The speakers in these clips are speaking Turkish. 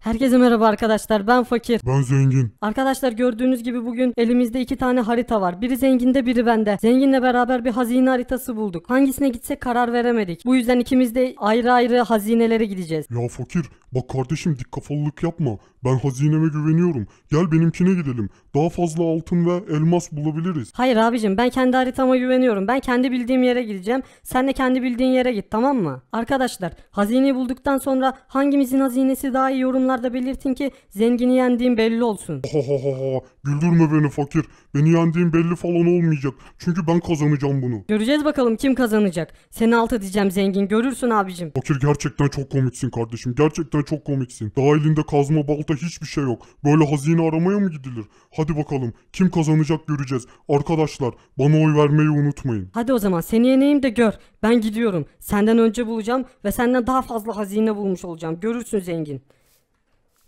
Herkese merhaba arkadaşlar ben Fakir. Ben Zengin. Arkadaşlar gördüğünüz gibi bugün elimizde iki tane harita var. Biri Zengin'de biri bende. Zengin'le beraber bir hazine haritası bulduk. Hangisine gitsek karar veremedik. Bu yüzden ikimiz de ayrı ayrı hazinelere gideceğiz. Ya Fakir bak kardeşim dik kafalılık yapma. Ben hazineme güveniyorum. Gel benimkine gidelim. Daha fazla altın ve elmas bulabiliriz. Hayır abicim ben kendi haritama güveniyorum. Ben kendi bildiğim yere gideceğim. Sen de kendi bildiğin yere git tamam mı? Arkadaşlar hazineyi bulduktan sonra hangimizin hazinesi daha iyi yorumlarda belirtin ki zengini yendiğim belli olsun. Ha ha ha ha. Güldürme beni fakir. Beni yendiğim belli falan olmayacak. Çünkü ben kazanacağım bunu. Göreceğiz bakalım kim kazanacak. Seni alt edeceğim zengin. Görürsün abicim. Fakir gerçekten çok komiksin kardeşim. Gerçekten çok komiksin. Daha elinde kazma balta Etrafta hiçbir şey yok. Böyle hazine aramaya mı gidilir? Hadi bakalım kim kazanacak göreceğiz. Arkadaşlar bana oy vermeyi unutmayın. Hadi o zaman seni yeneyim de gör. Ben gidiyorum. Senden önce bulacağım ve senden daha fazla hazine bulmuş olacağım. Görürsün zengin.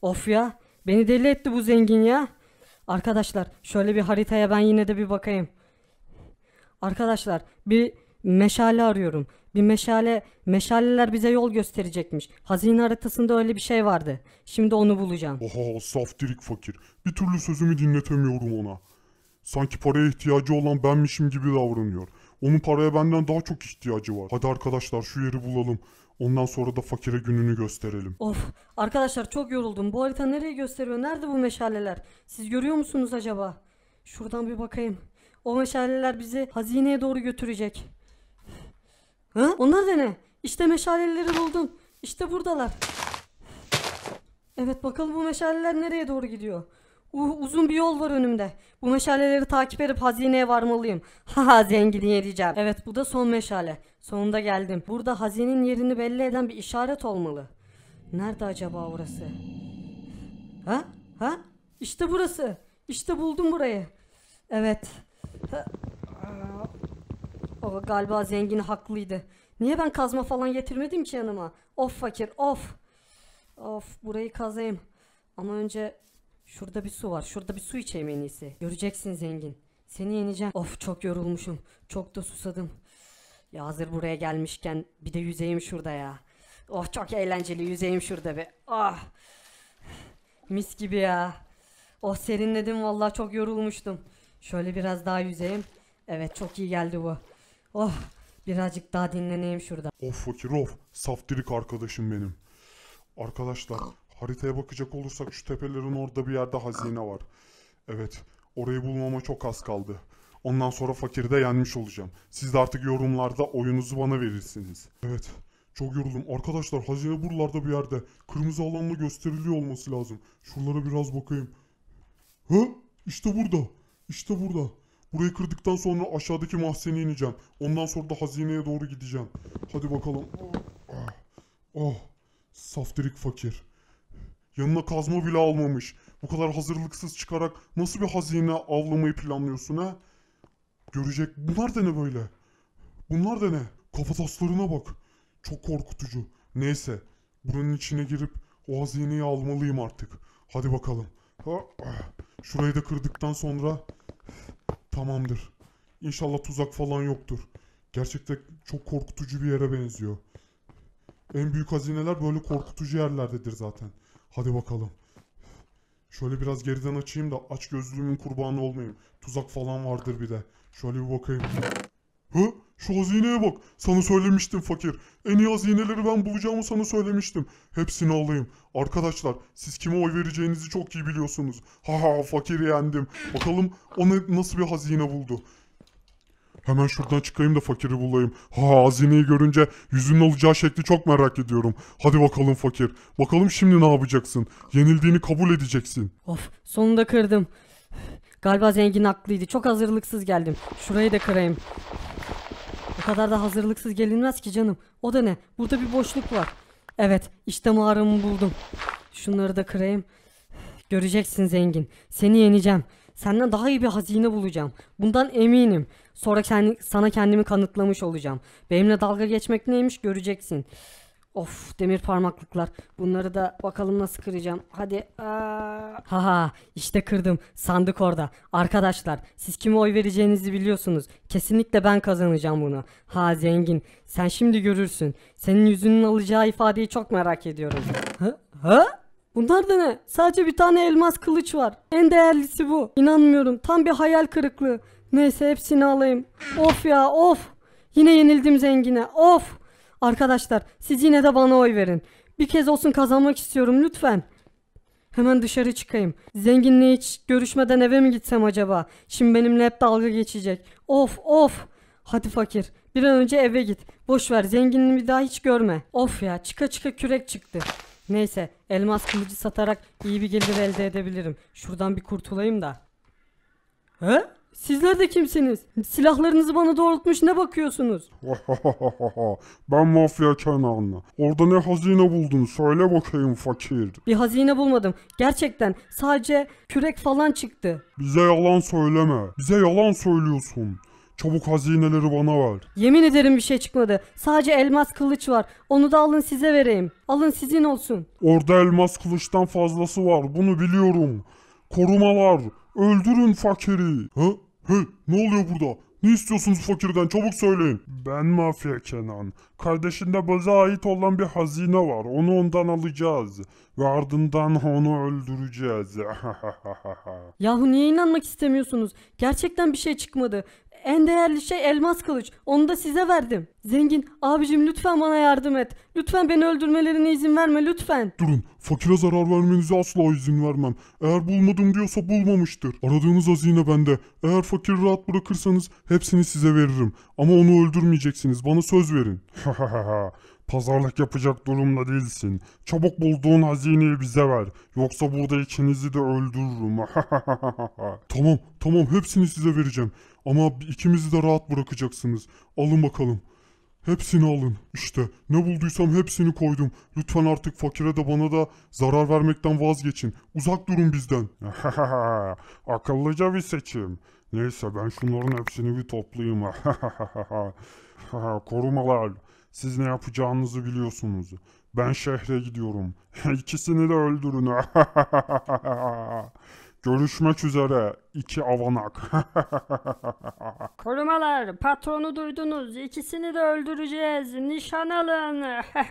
Of ya beni deli etti bu zengin ya. Arkadaşlar şöyle bir haritaya ben yine de bir bakayım. Arkadaşlar bir meşale arıyorum. Bir meşale, meşaleler bize yol gösterecekmiş. Hazine haritasında öyle bir şey vardı. Şimdi onu bulacağım. Oha saftirik fakir. Bir türlü sözümü dinletemiyorum ona. Sanki paraya ihtiyacı olan benmişim gibi davranıyor. Onun paraya benden daha çok ihtiyacı var. Hadi arkadaşlar şu yeri bulalım. Ondan sonra da fakire gününü gösterelim. Of arkadaşlar çok yoruldum. Bu harita nereye gösteriyor? Nerede bu meşaleler? Siz görüyor musunuz acaba? Şuradan bir bakayım. O meşaleler bizi hazineye doğru götürecek. Hı? Onlar da ne? İşte meşaleleri buldum. İşte buradalar. Evet bakalım bu meşaleler nereye doğru gidiyor? Uh, uzun bir yol var önümde. Bu meşaleleri takip edip hazineye varmalıyım. Haha zengin yiyeceğim. Evet bu da son meşale. Sonunda geldim. Burada hazinenin yerini belli eden bir işaret olmalı. Nerede acaba orası? Ha? Ha? İşte burası. İşte buldum burayı. Evet. Ha. Baba galiba zengin haklıydı. Niye ben kazma falan getirmedim ki yanıma? Of fakir of. Of burayı kazayım. Ama önce şurada bir su var. Şurada bir su içeyim en iyisi. Göreceksin zengin. Seni yeneceğim. Of çok yorulmuşum. Çok da susadım. Ya hazır buraya gelmişken bir de yüzeyim şurada ya. Oh çok eğlenceli yüzeyim şurada be. Ah. Oh. Mis gibi ya. Oh serinledim vallahi çok yorulmuştum. Şöyle biraz daha yüzeyim. Evet çok iyi geldi bu. Oh birazcık daha dinleneyim şurada. Of fakir of. Saftirik arkadaşım benim. Arkadaşlar haritaya bakacak olursak şu tepelerin orada bir yerde hazine var. Evet orayı bulmama çok az kaldı. Ondan sonra fakirde de yenmiş olacağım. Siz de artık yorumlarda oyunuzu bana verirsiniz. Evet. Çok yoruldum. Arkadaşlar hazine buralarda bir yerde. Kırmızı alanla gösteriliyor olması lazım. Şuralara biraz bakayım. Hı? İşte burada. İşte burada. Burayı kırdıktan sonra aşağıdaki mahzene ineceğim. Ondan sonra da hazineye doğru gideceğim. Hadi bakalım. Oh, oh. saftirik fakir. Yanına kazma bile almamış. Bu kadar hazırlıksız çıkarak nasıl bir hazine avlamayı planlıyorsun ha? Görecek. Bunlar da ne böyle? Bunlar da ne? Kafataslarına bak. Çok korkutucu. Neyse. Buranın içine girip o hazineyi almalıyım artık. Hadi bakalım. Şurayı da kırdıktan sonra Tamamdır. İnşallah tuzak falan yoktur. Gerçekten çok korkutucu bir yere benziyor. En büyük hazineler böyle korkutucu yerlerdedir zaten. Hadi bakalım. Şöyle biraz geriden açayım da aç gözlüğümün kurbanı olmayayım. Tuzak falan vardır bir de. Şöyle bir bakayım. Hı? Şu hazineye bak. Sana söylemiştim fakir. En iyi hazineleri ben bulacağımı sana söylemiştim. Hepsini alayım. Arkadaşlar siz kime oy vereceğinizi çok iyi biliyorsunuz. Ha ha fakiri yendim. Bakalım ona nasıl bir hazine buldu. Hemen şuradan çıkayım da fakiri bulayım. Ha hazineyi görünce yüzünün olacağı şekli çok merak ediyorum. Hadi bakalım fakir. Bakalım şimdi ne yapacaksın? Yenildiğini kabul edeceksin. Of sonunda kırdım. Galiba zengin haklıydı. Çok hazırlıksız geldim. Şurayı da kırayım. Bu kadar da hazırlıksız gelinmez ki canım. O da ne? Burada bir boşluk var. Evet işte mağaramı buldum. Şunları da kırayım. Göreceksin zengin. Seni yeneceğim. Senden daha iyi bir hazine bulacağım. Bundan eminim. Sonra kendi, sana kendimi kanıtlamış olacağım. Benimle dalga geçmek neymiş göreceksin. Of demir parmaklıklar. Bunları da bakalım nasıl kıracağım. Hadi. Aa. Haha işte kırdım. Sandık orada. Arkadaşlar siz kime oy vereceğinizi biliyorsunuz. Kesinlikle ben kazanacağım bunu. Ha zengin. Sen şimdi görürsün. Senin yüzünün alacağı ifadeyi çok merak ediyorum. Ha? Ha? Bunlar da ne? Sadece bir tane elmas kılıç var. En değerlisi bu. İnanmıyorum. Tam bir hayal kırıklığı. Neyse hepsini alayım. Of ya of. Yine yenildim zengine. Of. Arkadaşlar siz yine de bana oy verin. Bir kez olsun kazanmak istiyorum lütfen. Hemen dışarı çıkayım. Zenginle hiç görüşmeden eve mi gitsem acaba? Şimdi benimle hep dalga geçecek. Of of. Hadi fakir bir an önce eve git. Boş ver zenginliği bir daha hiç görme. Of ya çıka çıka kürek çıktı. Neyse elmas kılıcı satarak iyi bir gelir elde edebilirim. Şuradan bir kurtulayım da. He? Sizler de kimsiniz? Silahlarınızı bana doğrultmuş ne bakıyorsunuz? ben mafya kenarına. Orada ne hazine buldun söyle bakayım fakir. Bir hazine bulmadım. Gerçekten sadece kürek falan çıktı. Bize yalan söyleme. Bize yalan söylüyorsun. Çabuk hazineleri bana ver. Yemin ederim bir şey çıkmadı. Sadece elmas kılıç var. Onu da alın size vereyim. Alın sizin olsun. Orada elmas kılıçtan fazlası var. Bunu biliyorum. Korumalar, Öldürün fakiri. Ha? He? ne oluyor burada? Ne istiyorsunuz fakirden çabuk söyleyin. Ben mafya Kenan. Kardeşinde bize ait olan bir hazine var. Onu ondan alacağız. Ve ardından onu öldüreceğiz. Yahu niye inanmak istemiyorsunuz? Gerçekten bir şey çıkmadı en değerli şey elmas kılıç. Onu da size verdim. Zengin abicim lütfen bana yardım et. Lütfen beni öldürmelerine izin verme lütfen. Durun fakire zarar vermenize asla izin vermem. Eğer bulmadım diyorsa bulmamıştır. Aradığınız hazine bende. Eğer fakiri rahat bırakırsanız hepsini size veririm. Ama onu öldürmeyeceksiniz bana söz verin. Pazarlık yapacak durumda değilsin. Çabuk bulduğun hazineyi bize ver. Yoksa burada ikinizi de öldürürüm. tamam tamam hepsini size vereceğim. Ama ikimizi de rahat bırakacaksınız. Alın bakalım. Hepsini alın. İşte ne bulduysam hepsini koydum. Lütfen artık fakire de bana da zarar vermekten vazgeçin. Uzak durun bizden. Akıllıca bir seçim. Neyse ben şunların hepsini bir toplayayım. Korumalar. Siz ne yapacağınızı biliyorsunuz. Ben şehre gidiyorum. İkisini de öldürün. Görüşmek üzere iki avanak. Korumalar patronu duydunuz ikisini de öldüreceğiz nişan alın.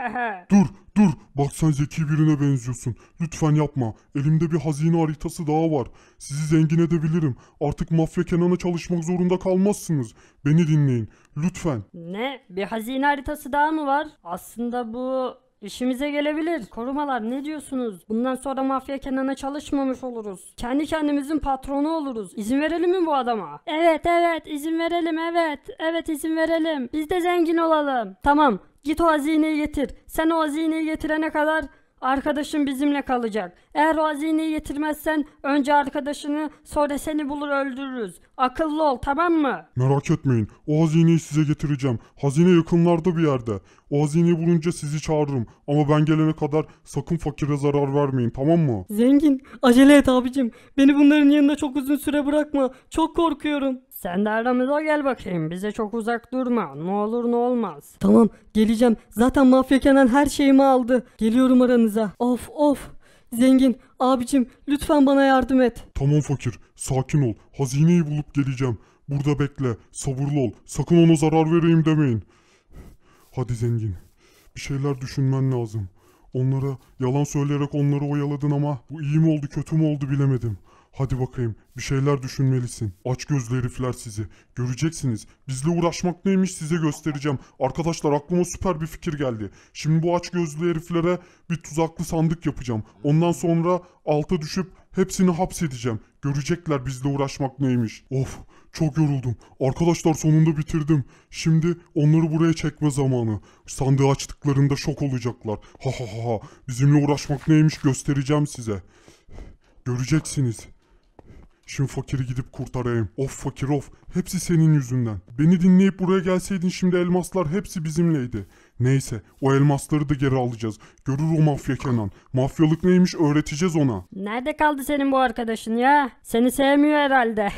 dur dur bak sen zeki birine benziyorsun. Lütfen yapma elimde bir hazine haritası daha var. Sizi zengin edebilirim artık mafya Kenan'a çalışmak zorunda kalmazsınız. Beni dinleyin lütfen. Ne bir hazine haritası daha mı var? Aslında bu İşimize gelebilir. Korumalar ne diyorsunuz? Bundan sonra mafya Kenan'a çalışmamış oluruz. Kendi kendimizin patronu oluruz. İzin verelim mi bu adama? Evet evet izin verelim evet. Evet izin verelim. Biz de zengin olalım. Tamam git o hazineyi getir. Sen o hazineyi getirene kadar Arkadaşın bizimle kalacak. Eğer o hazineyi getirmezsen önce arkadaşını sonra seni bulur öldürürüz. Akıllı ol tamam mı? Merak etmeyin. O hazineyi size getireceğim. Hazine yakınlarda bir yerde. O hazineyi bulunca sizi çağırırım. Ama ben gelene kadar sakın fakire zarar vermeyin tamam mı? Zengin acele et abicim. Beni bunların yanında çok uzun süre bırakma. Çok korkuyorum. Sen de aramıza gel bakayım. Bize çok uzak durma. Ne olur ne olmaz. Tamam geleceğim. Zaten mafya Kenan her şeyimi aldı. Geliyorum aranıza. Of of. Zengin abicim lütfen bana yardım et. Tamam fakir sakin ol. Hazineyi bulup geleceğim. Burada bekle. Sabırlı ol. Sakın ona zarar vereyim demeyin. Hadi zengin. Bir şeyler düşünmen lazım. Onlara yalan söyleyerek onları oyaladın ama bu iyi mi oldu kötü mü oldu bilemedim. Hadi bakayım bir şeyler düşünmelisin. Aç gözlü herifler sizi. Göreceksiniz. Bizle uğraşmak neymiş size göstereceğim. Arkadaşlar aklıma süper bir fikir geldi. Şimdi bu aç gözlü heriflere bir tuzaklı sandık yapacağım. Ondan sonra alta düşüp hepsini hapsedeceğim. Görecekler bizle uğraşmak neymiş. Of çok yoruldum. Arkadaşlar sonunda bitirdim. Şimdi onları buraya çekme zamanı. Sandığı açtıklarında şok olacaklar. Ha ha ha. Bizimle uğraşmak neymiş göstereceğim size. Göreceksiniz. Şimdi fakiri gidip kurtarayım. Of fakir of. Hepsi senin yüzünden. Beni dinleyip buraya gelseydin şimdi elmaslar hepsi bizimleydi. Neyse o elmasları da geri alacağız. Görür o mafya Kenan. Mafyalık neymiş öğreteceğiz ona. Nerede kaldı senin bu arkadaşın ya? Seni sevmiyor herhalde.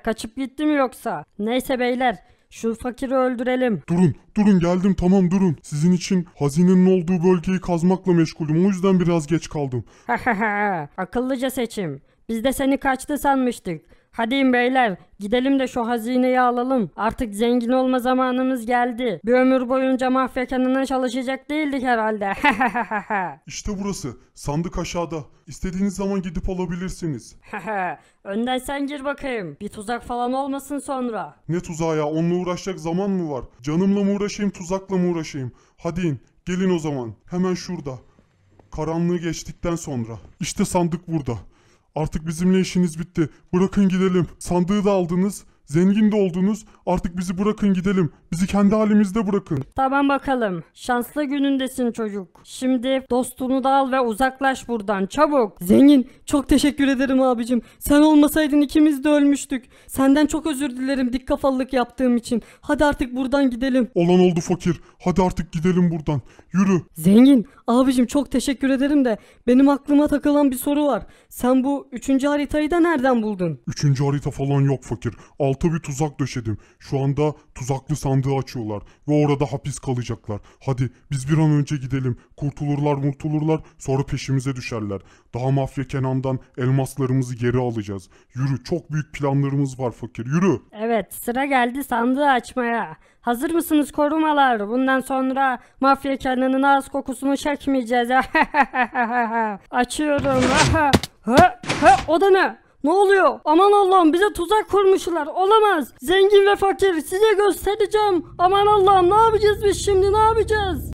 Kaçıp gitti mi yoksa? Neyse beyler şu fakiri öldürelim. Durun, durun geldim tamam durun. Sizin için hazinenin olduğu bölgeyi kazmakla meşguldüm O yüzden biraz geç kaldım. Akıllıca seçim. Biz de seni kaçtı sanmıştık. Hadi beyler gidelim de şu hazineyi alalım. Artık zengin olma zamanımız geldi. Bir ömür boyunca mafya mahfekanına çalışacak değildik herhalde. İşte burası. Sandık aşağıda. İstediğiniz zaman gidip alabilirsiniz. Önden sen gir bakayım. Bir tuzak falan olmasın sonra. Ne tuzağı ya? Onunla uğraşacak zaman mı var? Canımla mı uğraşayım tuzakla mı uğraşayım? Hadi in. Gelin o zaman. Hemen şurada. Karanlığı geçtikten sonra. İşte sandık burada. Artık bizimle işiniz bitti. Bırakın gidelim. Sandığı da aldınız. Zengin de oldunuz. Artık bizi bırakın gidelim. Bizi kendi halimizde bırakın. Tamam bakalım. Şanslı günündesin çocuk. Şimdi dostunu da al ve uzaklaş buradan çabuk. Zengin çok teşekkür ederim abicim. Sen olmasaydın ikimiz de ölmüştük. Senden çok özür dilerim dik kafalılık yaptığım için. Hadi artık buradan gidelim. Olan oldu fakir. Hadi artık gidelim buradan. Yürü. Zengin abicim çok teşekkür ederim de benim aklıma takılan bir soru var. Sen bu üçüncü haritayı da nereden buldun? Üçüncü harita falan yok fakir. Altı Alta bir tuzak döşedim. Şu anda tuzaklı sandığı açıyorlar ve orada hapis kalacaklar. Hadi biz bir an önce gidelim. Kurtulurlar murtulurlar sonra peşimize düşerler. Daha mafya Kenan'dan elmaslarımızı geri alacağız. Yürü çok büyük planlarımız var fakir yürü. Evet sıra geldi sandığı açmaya. Hazır mısınız korumalar? Bundan sonra mafya Kenan'ın ağız kokusunu çekmeyeceğiz. Açıyorum. ha, ha, o da ne? Ne oluyor? Aman Allah'ım bize tuzak kurmuşlar. Olamaz. Zengin ve fakir size göstereceğim. Aman Allah'ım ne yapacağız biz şimdi ne yapacağız?